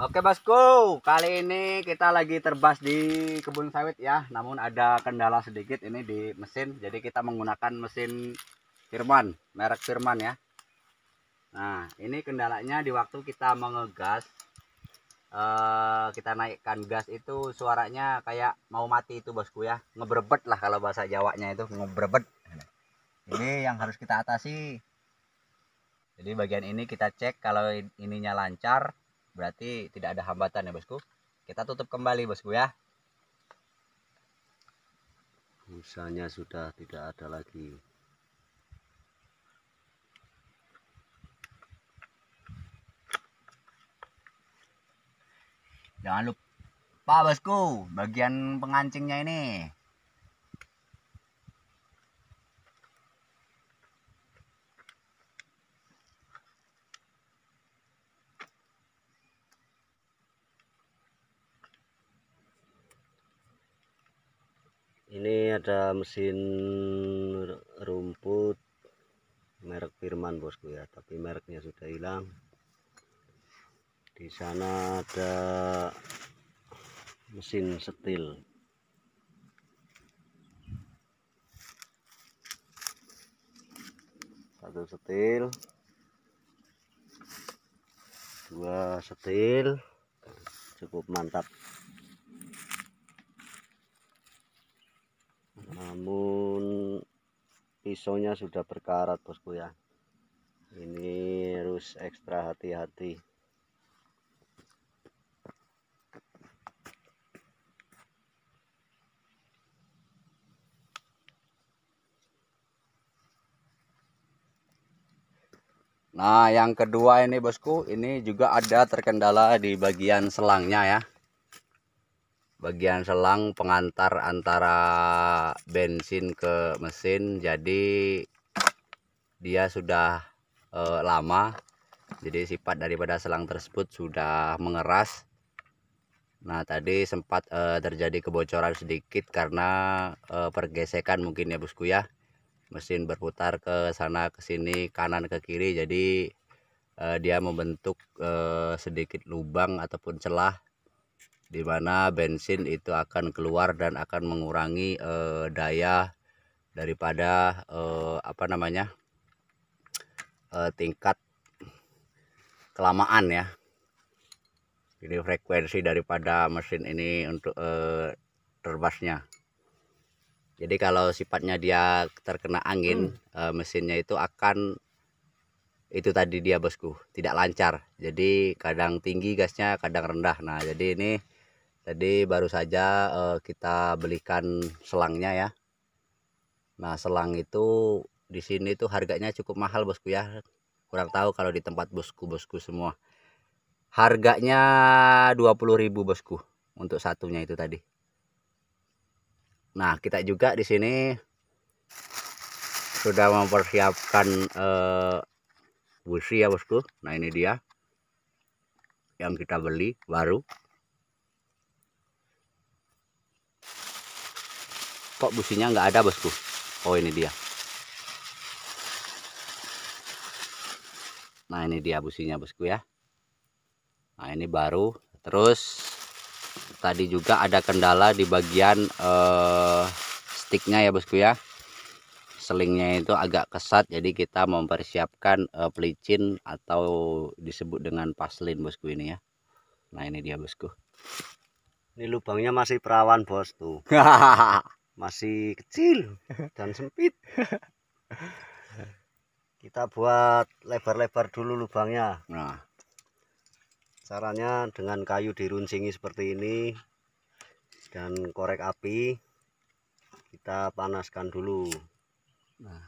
Oke bosku, kali ini kita lagi terbas di kebun sawit ya. Namun ada kendala sedikit ini di mesin. Jadi kita menggunakan mesin Firman, merek Firman ya. Nah, ini kendalanya di waktu kita mengegas eh, kita naikkan gas itu suaranya kayak mau mati itu Bosku ya. Ngebrebet lah kalau bahasa Jawanya itu ngebrebet. Ini yang harus kita atasi. Jadi bagian ini kita cek kalau ininya lancar, Berarti tidak ada hambatan ya bosku. Kita tutup kembali bosku ya. usahanya sudah tidak ada lagi. Jangan lupa bosku, bagian pengancingnya ini. ada mesin rumput merek Firman bosku ya tapi mereknya sudah hilang di sana ada mesin setil satu setil dua setil cukup mantap namun pisaunya sudah berkarat bosku ya ini harus ekstra hati-hati Nah yang kedua ini bosku ini juga ada terkendala di bagian selangnya ya bagian selang pengantar antara bensin ke mesin jadi dia sudah e, lama jadi sifat daripada selang tersebut sudah mengeras nah tadi sempat e, terjadi kebocoran sedikit karena e, pergesekan mungkin ya bosku ya mesin berputar ke sana ke sini kanan ke kiri jadi e, dia membentuk e, sedikit lubang ataupun celah di mana bensin itu akan keluar dan akan mengurangi eh, daya daripada eh, apa namanya eh, tingkat kelamaan ya ini frekuensi daripada mesin ini untuk eh, terbasnya jadi kalau sifatnya dia terkena angin hmm. eh, mesinnya itu akan itu tadi dia bosku tidak lancar jadi kadang tinggi gasnya kadang rendah nah jadi ini jadi baru saja uh, kita belikan selangnya ya nah selang itu di sini tuh harganya cukup mahal bosku ya kurang tahu kalau di tempat bosku-bosku semua harganya 20.000 bosku untuk satunya itu tadi nah kita juga di sini sudah mempersiapkan uh, eh, busi ya bosku nah ini dia yang kita beli baru kok businya nggak ada bosku oh ini dia nah ini dia businya bosku ya nah ini baru terus tadi juga ada kendala di bagian eh, sticknya ya bosku ya selingnya itu agak kesat jadi kita mempersiapkan eh, pelicin atau disebut dengan paslin bosku ini ya nah ini dia bosku ini lubangnya masih perawan bos tuh masih kecil dan sempit kita buat lebar-lebar dulu lubangnya nah caranya dengan kayu diruncingi seperti ini dan korek api kita panaskan dulu nah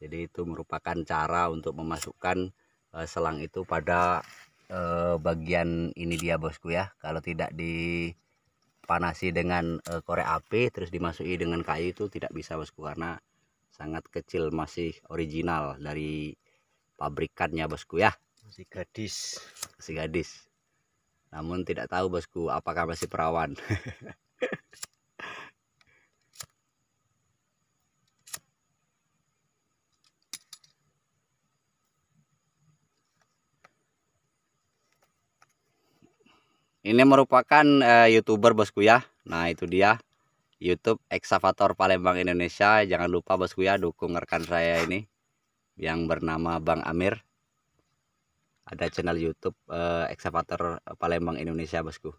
jadi itu merupakan cara untuk memasukkan eh, selang itu pada eh, bagian ini dia bosku ya kalau tidak di panasi dengan uh, korek api terus dimasuki dengan kayu itu tidak bisa bosku karena sangat kecil masih original dari pabrikannya bosku ya masih gadis masih gadis namun tidak tahu bosku apakah masih perawan ini merupakan uh, youtuber bosku ya nah itu dia YouTube Eksavator Palembang Indonesia jangan lupa bosku ya dukung rekan saya ini yang bernama Bang Amir ada channel YouTube uh, eh, Excavator Palembang Indonesia bosku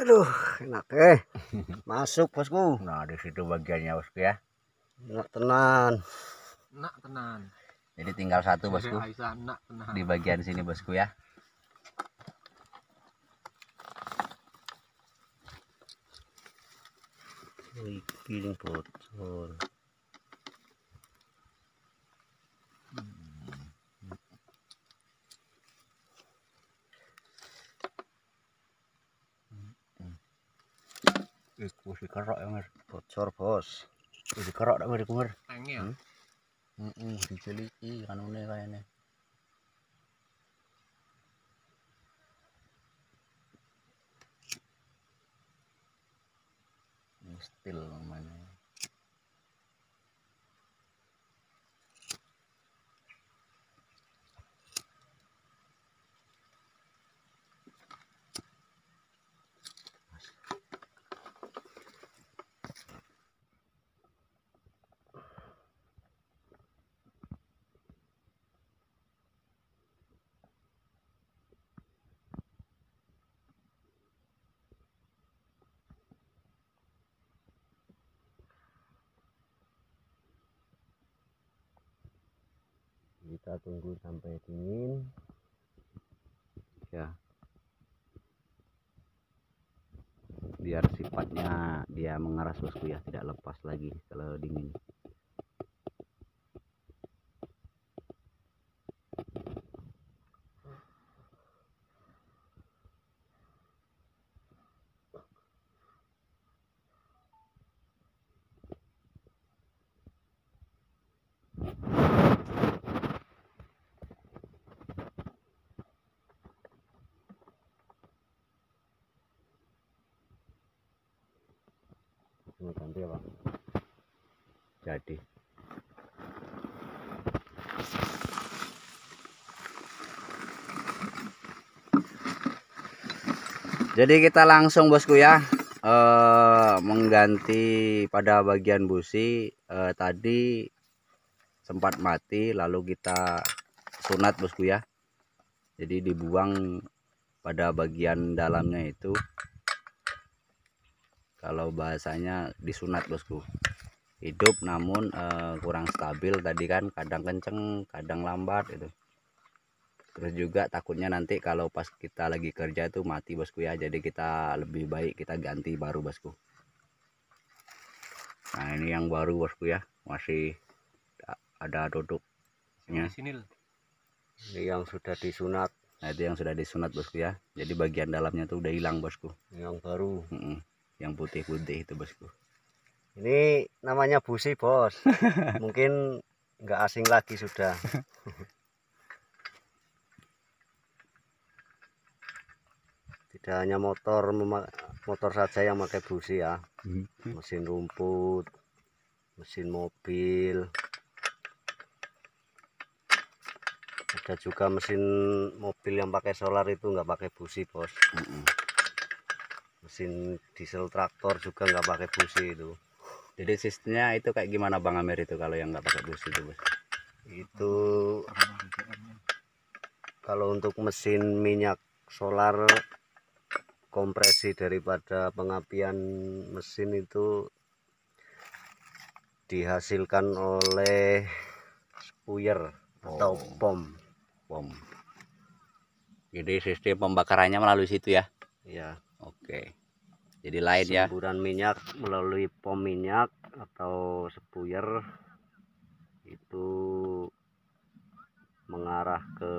aduh enak eh masuk bosku nah di situ bagiannya bosku ya enak tenan enak tenan jadi tinggal satu bosku di bagian sini bosku ya ay piling po tol Wis dikerok ya, Mas. Bocor, Bos. Wis dikerok dak mari kumur. Angel. Heeh, diceliki kanune kayane. Hmm. steel namanya kita tunggu sampai dingin ya biar sifatnya dia mengeras bosku ya tidak lepas lagi kalau dingin Ini ganti jadi jadi kita langsung bosku ya eh, mengganti pada bagian busi e, tadi sempat mati lalu kita sunat bosku ya jadi dibuang pada bagian dalamnya itu kalau bahasanya disunat bosku hidup namun uh, kurang stabil tadi kan kadang kenceng kadang lambat itu terus juga takutnya nanti kalau pas kita lagi kerja itu mati bosku ya jadi kita lebih baik kita ganti baru bosku nah ini yang baru bosku ya masih ada duduknya sini ini yang sudah disunat nah itu yang sudah disunat bosku ya jadi bagian dalamnya tuh udah hilang bosku yang baru mm -mm yang putih-putih itu bosku ini namanya busi bos mungkin nggak asing lagi sudah tidak hanya motor motor saja yang pakai busi ya mhm. mesin rumput mesin mobil ada juga mesin mobil yang pakai solar itu nggak pakai busi bos mm -mm mesin diesel traktor juga nggak pakai busi itu jadi sistemnya itu kayak gimana Bang Amir itu kalau yang nggak pakai busi itu itu kalau untuk mesin minyak solar kompresi daripada pengapian mesin itu dihasilkan oleh spuyer atau oh. pom pom jadi sistem pembakarannya melalui situ ya ya oke okay jadi lain ya semburan minyak melalui pom minyak atau sepuyer itu mengarah ke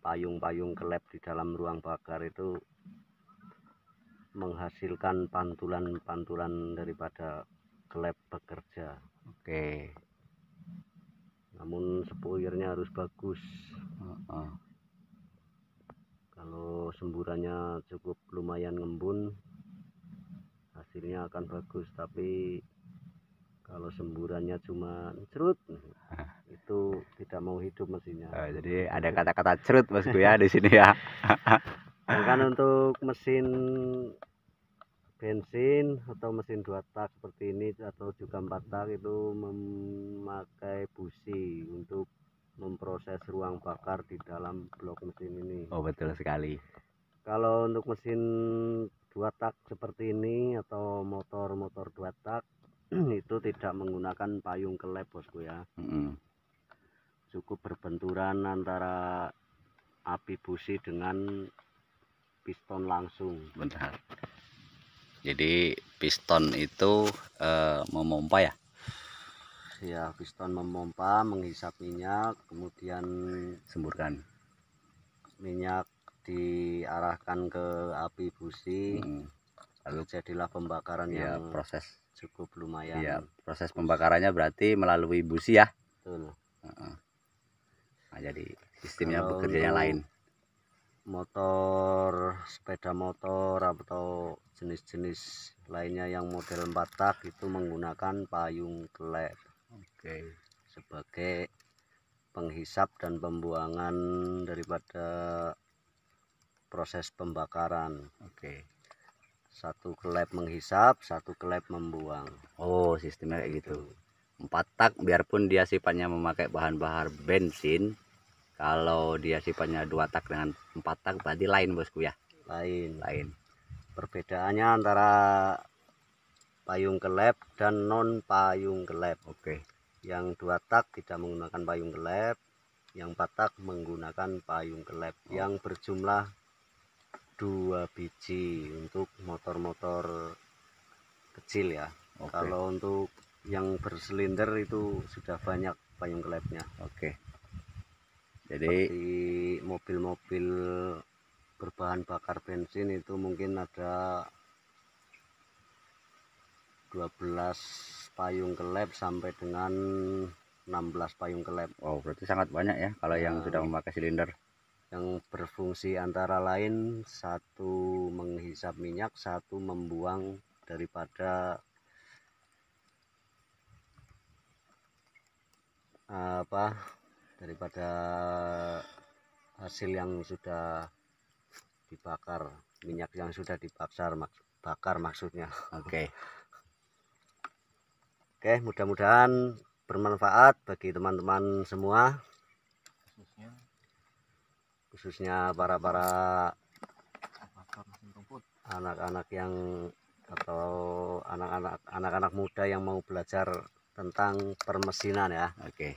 payung-payung kelep di dalam ruang bakar itu menghasilkan pantulan-pantulan daripada kelep bekerja oke namun sepuyernya harus bagus uh -uh kalau semburannya cukup lumayan ngembun hasilnya akan bagus tapi kalau semburannya cuma cerut itu tidak mau hidup mesinnya oh, jadi ada kata-kata cerut gue ya di sini ya kan untuk mesin bensin atau mesin dua tak seperti ini atau juga empat tak itu memakai busi untuk memproses ruang bakar di dalam blok mesin ini. Oh betul sekali. Kalau untuk mesin dua tak seperti ini atau motor-motor dua tak itu tidak menggunakan payung kelep bosku ya. Mm -hmm. Cukup berbenturan antara api busi dengan piston langsung. Benar. Jadi piston itu e, memompa ya? ya piston memompa menghisap minyak kemudian semburkan minyak diarahkan ke api busi hmm. lalu jadilah pembakaran ya, yang proses cukup lumayan ya, proses pembakarannya berarti melalui busi ya betul uh -uh. Nah, jadi sistemnya Kalau bekerjanya lain motor sepeda motor atau jenis-jenis lainnya yang model empat tak itu menggunakan payung klep sebagai sebagai penghisap dan pembuangan daripada proses pembakaran. Oke. Satu klep menghisap, satu klep membuang. Oh, sistemnya kayak gitu. Empat tak biarpun dia sifatnya memakai bahan-bahan bensin, kalau dia sifatnya dua tak dengan empat tak berarti lain bosku ya. Lain. Lain. Perbedaannya antara payung kelep dan non payung kelep. Oke yang dua tak tidak menggunakan payung gelap yang empat tak menggunakan payung oh. yang berjumlah dua biji untuk motor-motor kecil ya okay. kalau untuk yang berselinder itu sudah banyak payung gelapnya oke okay. jadi mobil-mobil berbahan bakar bensin itu mungkin ada 12 payung kelep sampai dengan 16 payung kelep. Wow, berarti sangat banyak ya kalau yang nah, sudah memakai silinder. Yang berfungsi antara lain satu menghisap minyak, satu membuang daripada apa daripada hasil yang sudah dibakar minyak yang sudah dibakar maksud, bakar maksudnya oke okay. Oke, mudah-mudahan bermanfaat bagi teman-teman semua. Khususnya, khususnya para-para anak-anak yang atau anak-anak anak-anak muda yang mau belajar tentang permesinan ya. Oke.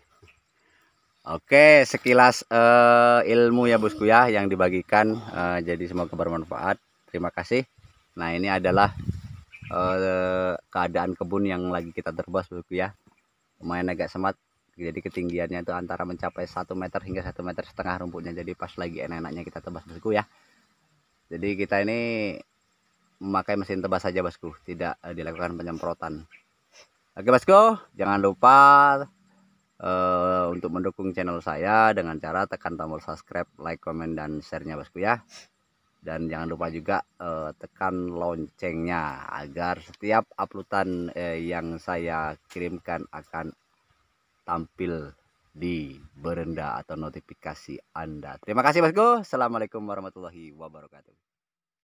Oke, sekilas uh, ilmu ya Bosku ya yang dibagikan uh, jadi semoga bermanfaat. Terima kasih. Nah, ini adalah Eh, keadaan kebun yang lagi kita terbas begitu ya lumayan agak semat jadi ketinggiannya itu antara mencapai 1 meter hingga 1 meter setengah rumputnya jadi pas lagi enak-enaknya kita tebas bosku ya jadi kita ini memakai mesin tebas saja bosku tidak eh, dilakukan penyemprotan oke bosku jangan lupa Uh, untuk mendukung channel saya dengan cara tekan tombol subscribe like comment dan share-nya bosku ya dan jangan lupa juga eh, tekan loncengnya agar setiap uploadan eh, yang saya kirimkan akan tampil di berenda atau notifikasi Anda. Terima kasih Bosku. Assalamualaikum warahmatullahi wabarakatuh.